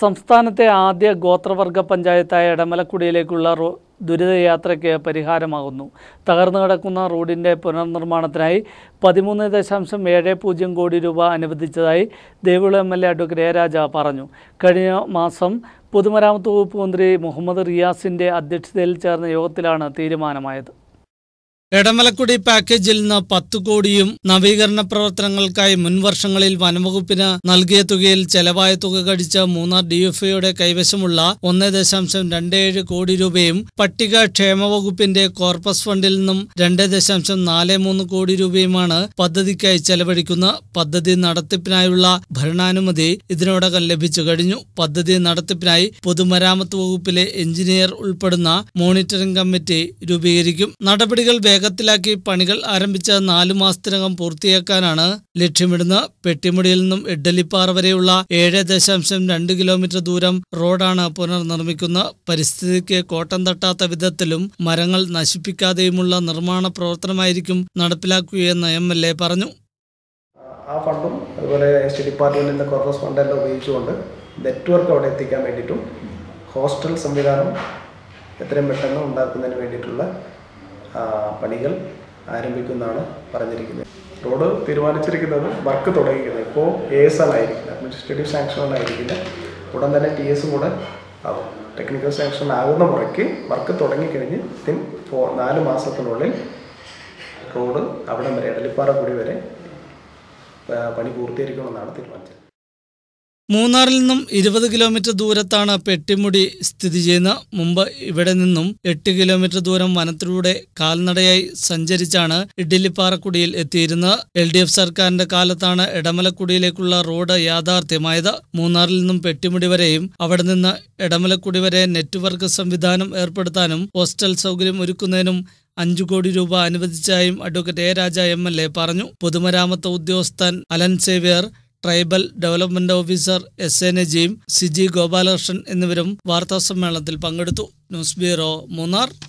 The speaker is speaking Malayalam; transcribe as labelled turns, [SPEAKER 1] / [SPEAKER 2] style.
[SPEAKER 1] സംസ്ഥാനത്തെ ആദ്യ ഗോത്രവർഗ പഞ്ചായത്തായ ഇടമലക്കുടിയിലേക്കുള്ള റോ ദുരിതയാത്രയ്ക്ക് പരിഹാരമാകുന്നു തകർന്നു കിടക്കുന്ന റോഡിൻ്റെ പുനർനിർമ്മാണത്തിനായി പതിമൂന്ന് ദശാംശം ഏഴ് പൂജ്യം കോടി രൂപ അനുവദിച്ചതായി Devikulam M L A advocate പറഞ്ഞു കഴിഞ്ഞ മാസം പൊതുമരാമത്ത് വകുപ്പ് മന്ത്രി മുഹമ്മദ് റിയാസിൻ്റെ അധ്യക്ഷതയിൽ ചേർന്ന യോഗത്തിലാണ് തീരുമാനമായത് എടമലക്കുടി പാക്കേജിൽ നിന്ന് പത്ത് കോടിയും നവീകരണ പ്രവർത്തനങ്ങൾക്കായി മുൻവർഷങ്ങളിൽ വനംവകുപ്പിന് നൽകിയ തുകയിൽ ചെലവായ തുക കടിച്ച മൂന്നാർ ഡിഎഫ്ഐയുടെ കൈവശമുള്ള ഒന്ന് ദശാംശം രണ്ട് ഏഴ് കോടി രൂപയും പട്ടിക ക്ഷേമ വകുപ്പിന്റെ കോർപ്പസ് ഫണ്ടിൽ നിന്നും രണ്ട് ദശാംശം നാല് മൂന്ന് കോടി രൂപയുമാണ് പദ്ധതിക്കായി ചെലവഴിക്കുന്ന പദ്ധതി നടത്തിപ്പിനായുള്ള ഭരണാനുമതി ഇതിനോടകം ലഭിച്ചു കഴിഞ്ഞു പദ്ധതി നടത്തിപ്പിനായി പൊതുമരാമത്ത് വകുപ്പിലെ എഞ്ചിനീയർ ഉൾപ്പെടുന്ന മോണിറ്ററിംഗ് കമ്മിറ്റി രൂപീകരിക്കും നടപടികൾ വേഗത്തിലാക്കി പണികൾ ആരംഭിച്ച നാലു മാസത്തിനകം പൂർത്തിയാക്കാനാണ് ലക്ഷ്യമിടുന്ന പെട്ടിമുടിയിൽ നിന്നും ഇഡ്ഡലിപ്പാറ വരെയുള്ള ഏഴ് ദശാംശം രണ്ട് കിലോമീറ്റർ ദൂരം റോഡാണ് പുനർനിർമ്മിക്കുന്ന പരിസ്ഥിതിക്ക് കോട്ടം തട്ടാത്ത വിധത്തിലും മരങ്ങൾ നശിപ്പിക്കാതെയുമുള്ള നിർമ്മാണ പ്രവർത്തനമായിരിക്കും നടപ്പിലാക്കുകയെന്ന് എം എൽ എ പറഞ്ഞു
[SPEAKER 2] ആ ഫണ്ടും അതുപോലെ എസ്റ്റേറ്റ് ഡിപ്പാർട്ട്മെന്റിന്റെ കോർപ്പസ് ഫണ്ട് എല്ലാം ഉപയോഗിച്ചുകൊണ്ട് നെറ്റ്വർക്ക് അവിടെ എത്തിക്കാൻ വേണ്ടിയിട്ടും ഹോസ്റ്റൽ സംവിധാനം എത്രയും പെട്ടെന്ന് ഉണ്ടാക്കുന്നതിന് വേണ്ടിയിട്ടുള്ള പണികൾ ആരംഭിക്കുന്നതാണ് പറഞ്ഞിരിക്കുന്നത് റോഡ് തീരുമാനിച്ചിരിക്കുന്നത് വർക്ക് തുടങ്ങിക്കുന്നത് ഇപ്പോൾ എ എസ് ആയിരിക്കില്ല അഡ്മിനിസ്ട്രേറ്റീവ് സാങ്ഷനിലായിരിക്കില്ല ഉടൻ തന്നെ ടി എസ് കൂടെ ആവും ടെക്നിക്കൽ സാങ്ഷൻ ആകുന്ന മുറയ്ക്ക് വർക്ക് തുടങ്ങിക്കഴിഞ്ഞ് തിൻ ഫോർ നാല് മാസത്തിനുള്ളിൽ റോഡ് അവിടം വരെ ഇടലിപ്പാറ കുടി വരെ പണി പൂർത്തീകരിക്കണമെന്നാണ് തീരുമാനിച്ചത്
[SPEAKER 1] മൂന്നാറിൽ നിന്നും ഇരുപത് കിലോമീറ്റർ ദൂരത്താണ് പെട്ടിമുടി സ്ഥിതി ചെയ്യുന്നത് മുമ്പ് ഇവിടെ നിന്നും എട്ട് കിലോമീറ്റർ ദൂരം വനത്തിലൂടെ കാൽനടയായി സഞ്ചരിച്ചാണ് ഇഡ്ഡലിപ്പാറക്കുടിയിൽ എത്തിയിരുന്നത് എൽ ഡി എഫ് സർക്കാരിന്റെ കാലത്താണ് ഇടമലക്കുടിയിലേക്കുള്ള റോഡ് യാഥാർത്ഥ്യമായത് മൂന്നാറിൽ നിന്നും പെട്ടിമുടി വരെയും അവിടെ നിന്ന് ഇടമലക്കുടി വരെ നെറ്റ്വർക്ക് സംവിധാനം ഏർപ്പെടുത്താനും പോസ്റ്റൽ സൗകര്യം ഒരുക്കുന്നതിനും അഞ്ചു കോടി രൂപ അനുവദിച്ചായും advocate A Raja M L A പറഞ്ഞു പൊതുമരാമത്ത് ഉദ്യോഗസ്ഥൻ Alan Xavier tribal development officer S A Najeem Siji Gopalakrishnan എന്നിവരും വാർത്താസമ്മേളനത്തിൽ പങ്കെടുത്തു ന്യൂസ് ബ്യൂറോ മൂന്നാർ